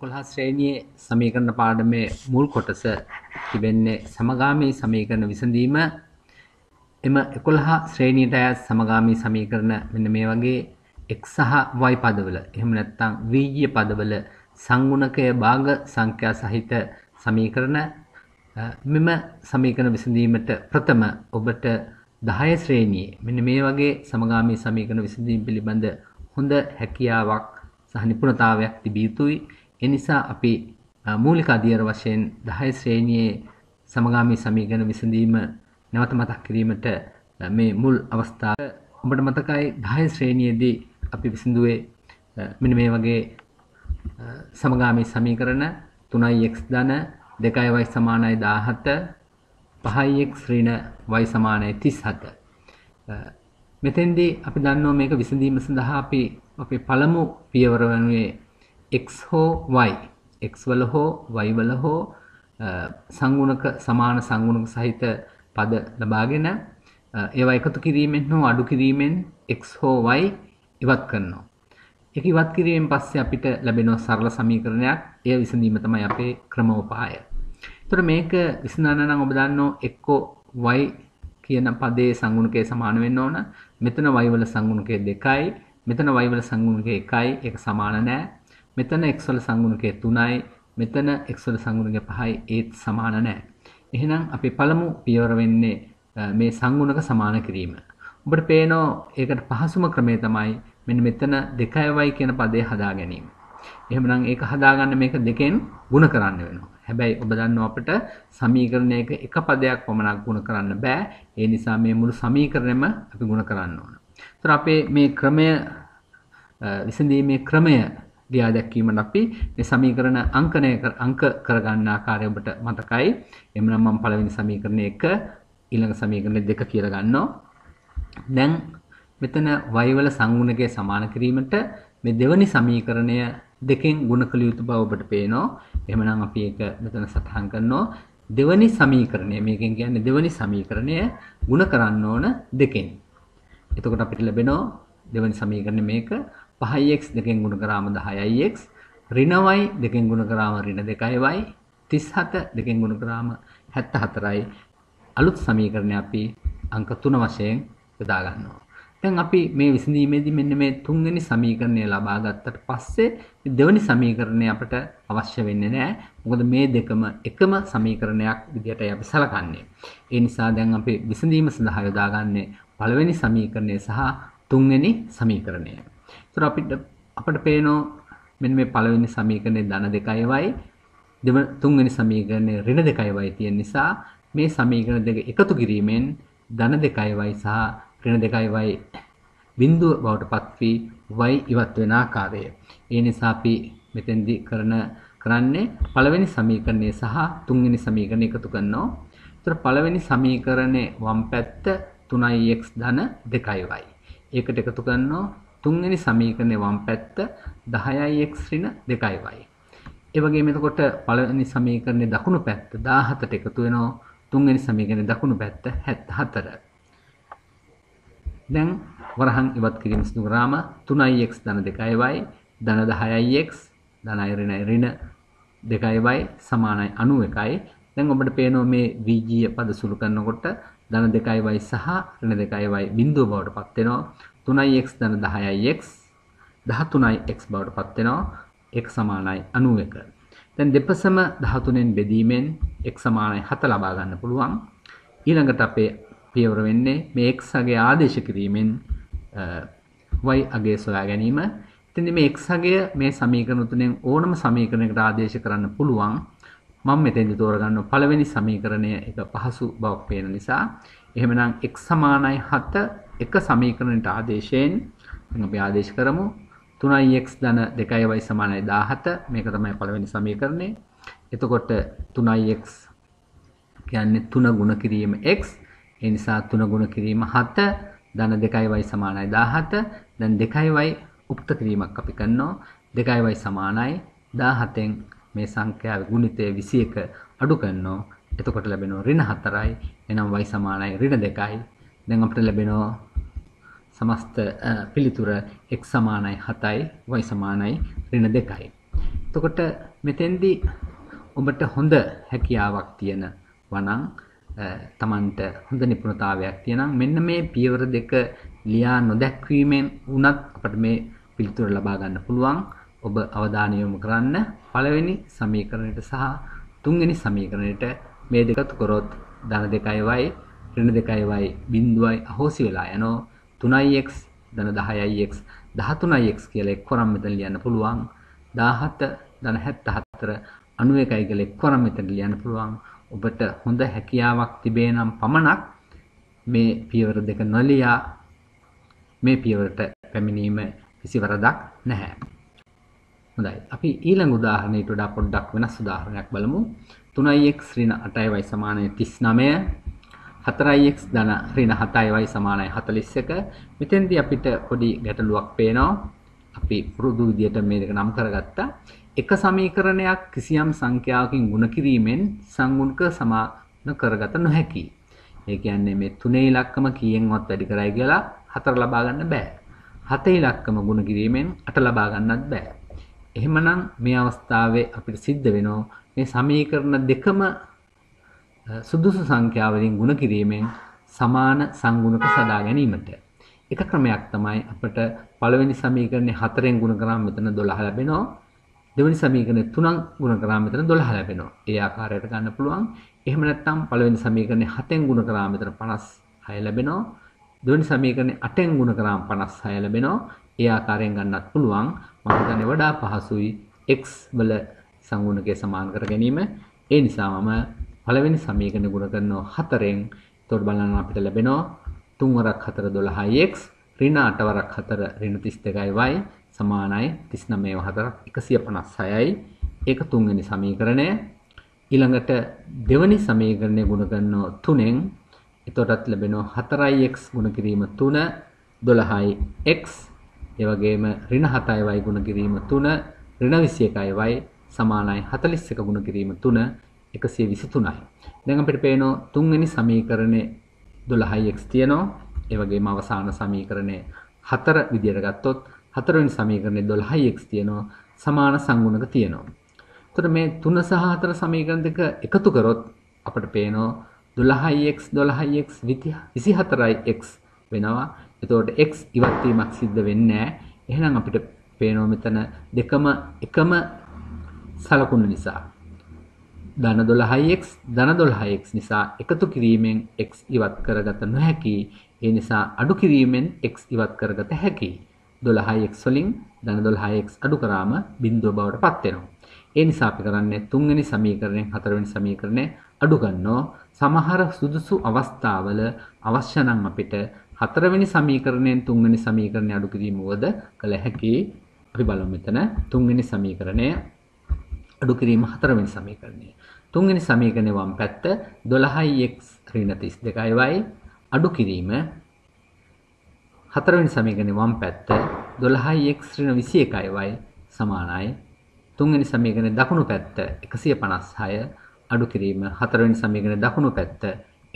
කොළහා ශ්‍රේණියේ සමීකරණ පාඩමේ මුල් කොටස තිබෙන්නේ සමගාමී සමීකරණ විසඳීම එම 11 ශ්‍රේණියට අයත් සමගාමී සමීකරණ මෙන්න මේ වගේ x සහ y පදවල එහෙම නැත්නම් වීජීය පදවල සංගුණකය භාග සංඛ්‍යා සහිත සමීකරණ මෙම සමීකරණ විසඳීමට ප්‍රථම ඔබට 10 ශ්‍රේණියේ මෙන්න මේ වගේ සමගාමී සමීකරණ විසඳීම් පිළිබඳ හොඳ හැකියාවක් සහ නිපුණතාවයක් තිබිය යුතුයි. එනිසා අපි මූලික අධියර වශයෙන් 10 ශ්‍රේණියේ සමගාමී සමීකරණ විසඳීම නැවත මතක් කිරීමට මේ මුල් අවස්ථාව ඔබට මතකයි 10 ශ්‍රේණියේදී අපි විසඳුවේ මෙන්න මේ වගේ සමගාමී සමීකරණ 3x ධන 2y සමානයි 17 5x ඍණ y සමානයි 37 මෙතෙන්දී අපි දන්නවා මේක විසඳීම සඳහා අපි අපේ පළමු පියවර වනුයේ x හෝ y x වල හෝ y වල හෝ සංගුණක සමාන සංගුණක සහිත පද ලබාගෙන ඒවා එකතු කිරීමෙන් හෝ අඩු කිරීමෙන් x හෝ y ඉවත් කරනවා. ඒක ඉවත් කිරීමෙන් පස්සේ අපිට ලැබෙන සරල සමීකරණයක් එය විසඳීම තමයි අපේ ක්‍රමෝපාය. ඒතර මේක විසඳන්න නම් ඔබ දන්නෝ එක්කෝ y කියන පදයේ සංගුණකය සමාන වෙන්න ඕන. මෙතන y වල සංගුණකය 2යි, මෙතන y වල සංගුණකය 1යි. ඒක සමාන නැහැ. මෙතන x වල සංගුණකය 3යි මෙතන x වල සංගුණකය 5යි ඒත් සමාන නැහැ. එහෙනම් අපි පළමු පියවර වෙන්නේ මේ සංගුණක සමාන කිරීම. ඔබට පේනෝ ඒකට පහසුම ක්‍රමය තමයි මෙන්න මෙතන 2y කියන පදේ හදා ගැනීම. එහෙමනම් ඒක හදාගන්න මේක දෙකෙන් ಗುಣ කරන්න වෙනවා. හැබැයි ඔබ දන්නවා අපිට සමීකරණයක එක පදයක් පමණක් ಗುಣ කරන්න බෑ. ඒ නිසා මේ මුළු සමීකරණයම අපි ಗುಣ කරන්න ඕන. ඒතර අපේ මේ ක්‍රමය විසඳීමේ ක්‍රමය ලියා දැක්වීමට අපි මේ සමීකරණ අංකණය අංක කරගන්න ආකාරය ඔබට මතකයි. එමනම් මම පළවෙනි සමීකරණය 1 ඊළඟ සමීකරණය 2 කියලා ගන්නවා. දැන් මෙතන y වල සංගුණකය සමාන කිරීමට මේ දෙවැනි සමීකරණය දෙකෙන් ගුණ කළ යුතු බව ඔබට පේනවා. එහෙමනම් අපි ඒක මෙතන සටහන් කරනවා. දෙවැනි සමීකරණය මේකෙන් කියන්නේ දෙවැනි සමීකරණය ಗುಣ කරන්න ඕන දෙකෙන්. එතකොට අපිට ලැබෙනවා දෙවැනි සමීකරණය මේක 5x දෙකෙන් ගුණ කරාම 10ix ඍණවයි දෙකෙන් ගුණ කරාම ඍණ 2y 37 දෙකෙන් ගුණ කරාම 74යි අලුත් සමීකරණය අපි අංක 3 වශයෙන් යොදා ගන්නවා. දැන් අපි මේ විසඳීමේදී මෙන්න මේ තුන්වෙනි සමීකරණය ලබා ගත්තට පස්සේ දෙවෙනි සමීකරණය අපට අවශ්‍ය වෙන්නේ නැහැ. මොකද මේ දෙකම එකම සමීකරණයක් විදිහටයි අපි සලකන්නේ. ඒ නිසා දැන් අපි විසඳීම සඳහා යොදාගන්නේ පළවෙනි සමීකරණය සහ තුන්වෙනි සමීකරණය. තොර අපිට අපට පේනෝ මෙන්න මේ පළවෙනි සමීකරණය ධන 2යි දෙවන තුන්වෙනි සමීකරණය ඍණ 2යි තියෙන නිසා මේ සමීකරණ දෙක එකතු කිරීමෙන් ධන 2යි සහ ඍණ 2යි බිඳුව බවට පත්වී y ඉවත් වෙන ආකාරය. ඒ නිසා අපි මෙතෙන්දී කරන කරන්නේ පළවෙනි සමීකරණය සහ තුන්වෙනි සමීකරණය එකතු කරනවා. ඒතර පළවෙනි සමීකරණේ වම් පැත්ත 3x ධන 2y. ඒකට එකතු කරනවා තුන්වෙනි සමීකරණයේ වම් පැත්ත 10x ඍණ 2y. ඒ වගේම එතකොට පළවෙනි සමීකරණයේ දකුණු පැත්ත 17ට එකතු වෙනවා. තුන්වෙනි සමීකරණයේ දකුණු පැත්ත 74. දැන් වරහන් ඉවත් කිරීම සිදු කරාම 3x ධන 2y ධන 10x ධන ඍණ ඍණ 2y සමානයි 91යි. දැන් ඔබට පේනවා මේ වීජීය පද සුළු කරනකොට ධන 2y සහ ඍණ 2y බිඳුව බවට පත් වෙනවා. 3x ධන 10x 13x බවට පත් වෙනවා x සමානයි 91. දැන් දෙපසම 13න් බෙදීමෙන් x සමානයි 7 ලබා ගන්න පුළුවන්. ඊළඟට අපේ පියවර වෙන්නේ මේ x අගේ ආදේශ කිරීමෙන් y අගේ සොයා ගැනීම. ඉතින් මේ x අගය මේ සමීකරණ තුනෙන් ඕනම සමීකරණයකට ආදේශ කරන්න පුළුවන්. මම මෙතෙන්දි තෝරගන්න පළවෙනි සමීකරණය එක පහසු බවක් පේන නිසා එහෙමනම් x සමානයි 7 එක සමීකරණයට ආදේශයෙන් අපි ආදේශ කරමු 3x ධන 2y 17 මේක තමයි පළවෙනි සමීකරණය. එතකොට 3x කියන්නේ 3 ගුණ කිරීම x ඒ නිසා 3 ගුණ කිරීම 7 ධන 2y 17 දැන් 2y උක්ත කිරීමක් අපි කරනවා 2y සමානයි 17න් මේ සංඛ්‍යාව ගුණිතය 21 අඩු කරනවා එතකොට ලැබෙනවා ඍණ 4යි එනම් y සමානයි ඍණ 2යි දැන් අපිට ලැබෙනවා සමස්ත පිළිතුර x සමානයි 7යි y සමානයි ඍණ 2යි. එතකොට මෙතෙන්දී ඔබට හොඳ හැකියාවක් තියෙන වනම් තමන්ට හොඳ නිපුණතාවයක් තියෙනම් මෙන්න මේ පියවර දෙක ලියා නොදැක්වීමෙන් වුණත් අපට මේ පිළිතුර ලබා ගන්න පුළුවන්. ඔබ අවධානය යොමු කරන්න පළවෙනි සමීකරණයට සහ තුන්වෙනි සමීකරණයට මේ දෙක තුකරොත් ධන 2y ඍණ 2y බිඳුවයි අහෝසි වෙලා යනවා. 3x ධන 10x 13x කියලා එක්වරම මෙතන ලියන්න පුළුවන් 17 ධන 77 91යි කියලා එක්වරම මෙතන ලියන්න පුළුවන් ඔබට හොඳ හැකියාවක් තිබේ නම් පමණක් මේ පියවර දෙක නොලියා මේ පියවරට පැමිණීම කිසි වරදක් නැහැ හොඳයි අපි ඊළඟ උදාහරණයට වඩා පොඩ්ඩක් වෙනස් උදාහරණයක් බලමු 3x ඍණ 8y 39 4x ධන ඍණ 7y සමානයි 41. මෙතෙන්දී අපිට පොඩි ගැටලුවක් පේනවා. අපි පුරුදු විදියට මේ දෙක නම් කරගත්තා. එක සමීකරණයක් කිසියම් සංඛ්‍යාවකින් ගුණ කිරීමෙන් සංගුණක සමාන කරගත නොහැකි. ඒ කියන්නේ මේ තුනේ ඉලක්කම කීයෙන්වත් වැඩි කරයි කියලා හතර ලබා ගන්න බෑ. හතේ ඉලක්කම ගුණ කිරීමෙන් අට ලබා ගන්නත් බෑ. එහෙමනම් මේ අවස්ථාවේ අපිට සිද්ධ වෙනවා මේ සමීකරණ දෙකම සුදුසු සංඛ්‍යාවලින් ගුණ කිරීමෙන් සමාන සංගුණක සදා ගැනීමට. එක ක්‍රමයක් තමයි අපට පළවෙනි සමීකරණය 4ෙන් ගුණ කරාම මෙතන 12 ලැබෙනවා. දෙවෙනි සමීකරණය 3න් ගුණ කරාම මෙතන 12 ලැබෙනවා. ඒ ආකාරයට ගන්න පුළුවන්. එහෙම නැත්නම් පළවෙනි සමීකරණය 7ෙන් ගුණ කරාම මෙතන 56 ලැබෙනවා. දෙවෙනි සමීකරණය 8ෙන් ගුණ කරාම 56 ලැබෙනවා. ඒ ආකාරයෙන් ගන්නත් පුළුවන්. මම හිතන්නේ වඩා පහසුයි x වල සංගුණකය සමාන කර ගැනීම. ඒ නිසා මම පළවෙනි සමීකරණ ගුණ කරනවා 4ෙන්. එතකොට බලන්න අපිට ලැබෙනවා 3 වරක් 4 12x ඍණ 8 වරක් 4 ඍණ 32යි y සමානයි 39 4ක් 156යි. ඒක තුන්වෙනි සමීකරණය. ඊළඟට දෙවැනි සමීකරණය ගුණ කරනවා 3ෙන්. එතකොටත් ලැබෙනවා 4x ගුණ කිරීම 3 12x ඒ වගේම ඍණ 7යි y ගුණ කිරීම 3 ඍණ 21යි y සමානයි 41 ගුණ කිරීම 3 එකසිය විසිතුනයි දැන් අපිට පේනෝ තුන්වෙනි සමීකරණය දොළහයි එක් තියනවා ඒවගේම අවසාන සමීකරණය හතර විදියට ගත්තොත් හතරවෙනි සමීකරණය දොළහයි එක් තියනවා සමාන සංගුණක තියෙනවා තොට මේ තුන සහ හතර සමීකරණ දෙක එකතු කරොත් අපට පේනෝ දොළහයික් දොළහයික් විසි හතරයි එක් වෙනවා එතෝට එක් ඉවත්වීමක් සිද්ධ වෙන්නෑ එහෙනම් අපිට පේනෝ මෙතන දෙකම එකම සලකුණ නිසා ධන 12x ධන 12x නිසා එකතු කිරීමෙන් x ඉවත් කරගත නොහැකි. ඒ නිසා අඩු කිරීමෙන් x ඉවත් කරගත හැකි. 12x වලින් ධන 12x අඩු කරාම බිඳුව බවට පත් වෙනවා. ඒ නිසා අපි කරන්නේ තුන්වෙනි සමීකරණයෙන් හතරවෙනි සමීකරණය අඩු ගන්නවා. සමහර සුදුසු අවස්ථාවල අවශ්‍ය නම් අපිට හතරවෙනි සමීකරණයෙන් තුන්වෙනි සමීකරණය අඩු කිරීම වද කළ හැකි. අපි බලමු මෙතන තුන්වෙනි සමීකරණය අඩු කිරීම හතරවෙනි සමීකරණය. තුන්වෙනි සමීකරණය වම් පැත්ත 12x 32y අඩු කිරීම හතරවෙනි සමීකරණය වම් පැත්ත 12x 21y සමානයි තුන්වෙනි සමීකරණය දකුණු පැත්ත 156 අඩු කිරීම හතරවෙනි සමීකරණය දකුණු පැත්ත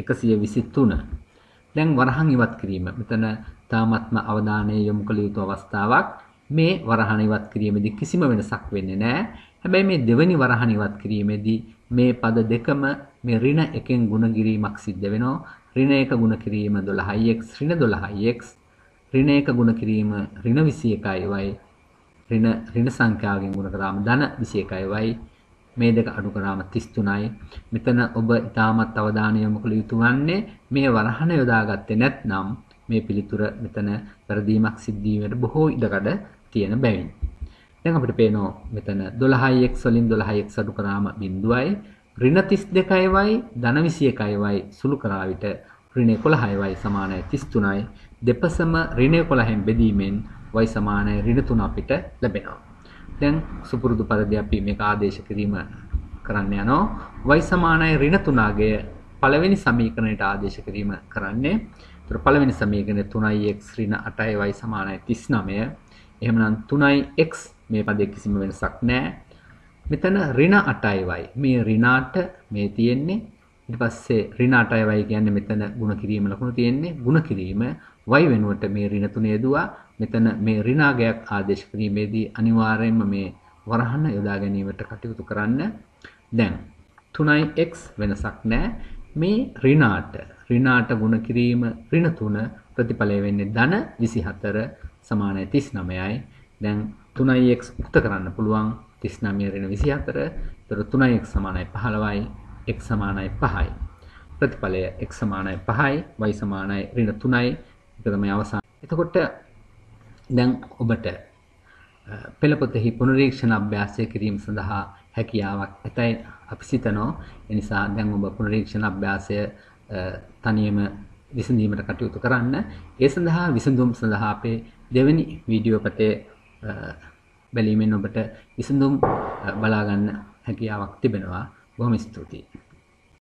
123 දැන් වරහන් ඉවත් කිරීම මෙතන තාමත්ම අවධානය යොමු කළ යුතු අවස්ථාවක් මේ වරහන ඉවත් කිරීමේදී කිසිම වෙනසක් වෙන්නේ නැහැ හැබැයි මේ දෙවෙනි වරහන් ඉවත් කිරීමේදී මේ පද දෙකම මේ ඍණ එකෙන් ගුණ කිරීමක් සිද්ධ වෙනවා. ඍණ එක ගුණ කිරීම 12x ඍණ 12x ඍණ එක ගුණ කිරීම ඍණ 21යි ඍණ ඍණ සංඛ්‍යාවකින් ගුණ කරාම ධන 21යි මේ දෙක අඩු කරාම 33යි. මෙතන ඔබ ඉතාමත් අවධානය යොමු කළ යුතු වන්නේ මේ වරහන යොදාගත්තේ නැත්නම් මේ පිළිතුර මෙතන වැරදීමක් සිද්ධ වීමට බොහෝ ඉඩකඩ තියෙන බැවින්. දැන් අපිට පේනවා මෙතන 12x වලින් 12x අඩු කරාම බිඳුවයි ඍණ 32යි ධන 21යි සුළු කරා විට ඍණ 11යි සමානයි 33යි දෙපසම ඍණ 11න් බෙදීමෙන් y සමානයි ඍණ 3 අපිට ලැබෙනවා දැන් සුපුරුදු පරිදි අපි මේක ආදේශ කිරීම කරන්න යනවා y සමානයි ඍණ 3 පළවෙනි සමීකරණයට ආදේශ කිරීම කරන්නේ. ඒතර පළවෙනි සමීකරණය 3x ඍණ 8y 39. එහෙමනම් 3x මේ පදේ කිසිම වෙනසක් නැහැ. මෙතන ඍණ 8යි මේ ඍණාට මේ තියෙන්නේ ඊට පස්සේ ඍණ 8යි කියන්නේ මෙතන ಗುಣ කිරීම ලකුණු තියෙන්නේ ಗುಣ කිරීම y වෙනුවට මේ ඍණ තුනේ දුවා මෙතන මේ ඍණාගයක් ආදේශ කිරීමේදී අනිවාර්යයෙන්ම මේ වරහන යොදා ගැනීමට කටයුතු කරන්න දැන් 3x වෙනසක් නැහැ මේ ඍණාට ඍණාට ಗುಣ කිරීම ඍණ 3 ප්‍රතිඵලය වෙන්නේ ධන 24 සමානයි 39යි දැන් 3x උක්ත කරන්න පුළුවන් 39 ඍණ 24. ඒතර 3x 15යි x 5යි. ප්‍රතිඵලය x 5යි y 3යි. ඒක තමයි අවසාන. එතකොට දැන් ඔබට පෙළපොතෙහි පුනරීක්ෂණ අභ්‍යාසය කිරීම සඳහා හැකියාවක් ඇතයි අපි සිතනෝ එනිසා දැන් ඔබ පුනරීක්ෂණ අභ්‍යාසය තනියම විසඳීමට කටයුතු කරන්න ඒ සඳහා විසඳුම් සඳහා අපේ දෙවැනි වීඩියෝ පතේ බැලීමෙන් ඔබට විසඳුම් බලාගන්න හැකියාවක් තිබෙනවා බොහොම ස්තුතියි